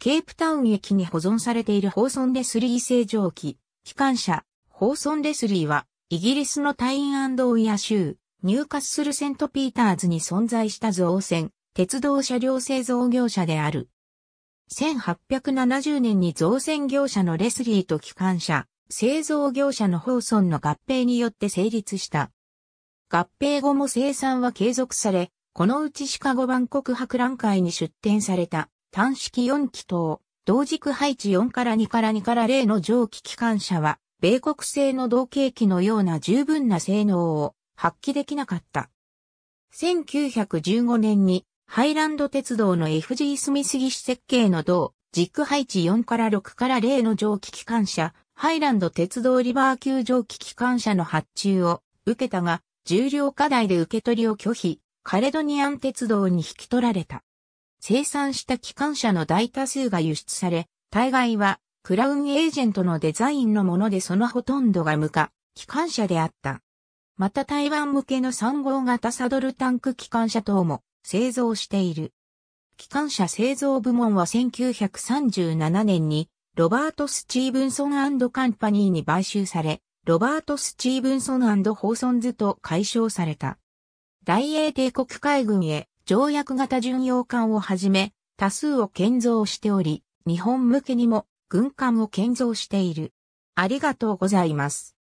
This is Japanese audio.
ケープタウン駅に保存されているホーソン・レスリー製蒸機、機関車、ホーソン・レスリーは、イギリスのタインウィア州、入ッするセントピーターズに存在した造船、鉄道車両製造業者である。1870年に造船業者のレスリーと機関車、製造業者のホーソンの合併によって成立した。合併後も生産は継続され、このうちシカゴ万国博覧会に出展された。単式4気筒、同軸配置4から2から2から0の蒸気機関車は、米国製の同型機のような十分な性能を発揮できなかった。1915年に、ハイランド鉄道の FG スミス技師設計の同、軸配置4から6から0の蒸気機関車、ハイランド鉄道リバー級蒸気機関車の発注を受けたが、重量課題で受け取りを拒否、カレドニアン鉄道に引き取られた。生産した機関車の大多数が輸出され、大概はクラウンエージェントのデザインのものでそのほとんどが無価、機関車であった。また台湾向けの3号型サドルタンク機関車等も製造している。機関車製造部門は1937年にロバート・スチーブンソンカンパニーに買収され、ロバート・スチーブンソンホーソンズと解消された。大英帝国海軍へ条約型巡洋艦をはじめ、多数を建造しており、日本向けにも軍艦を建造している。ありがとうございます。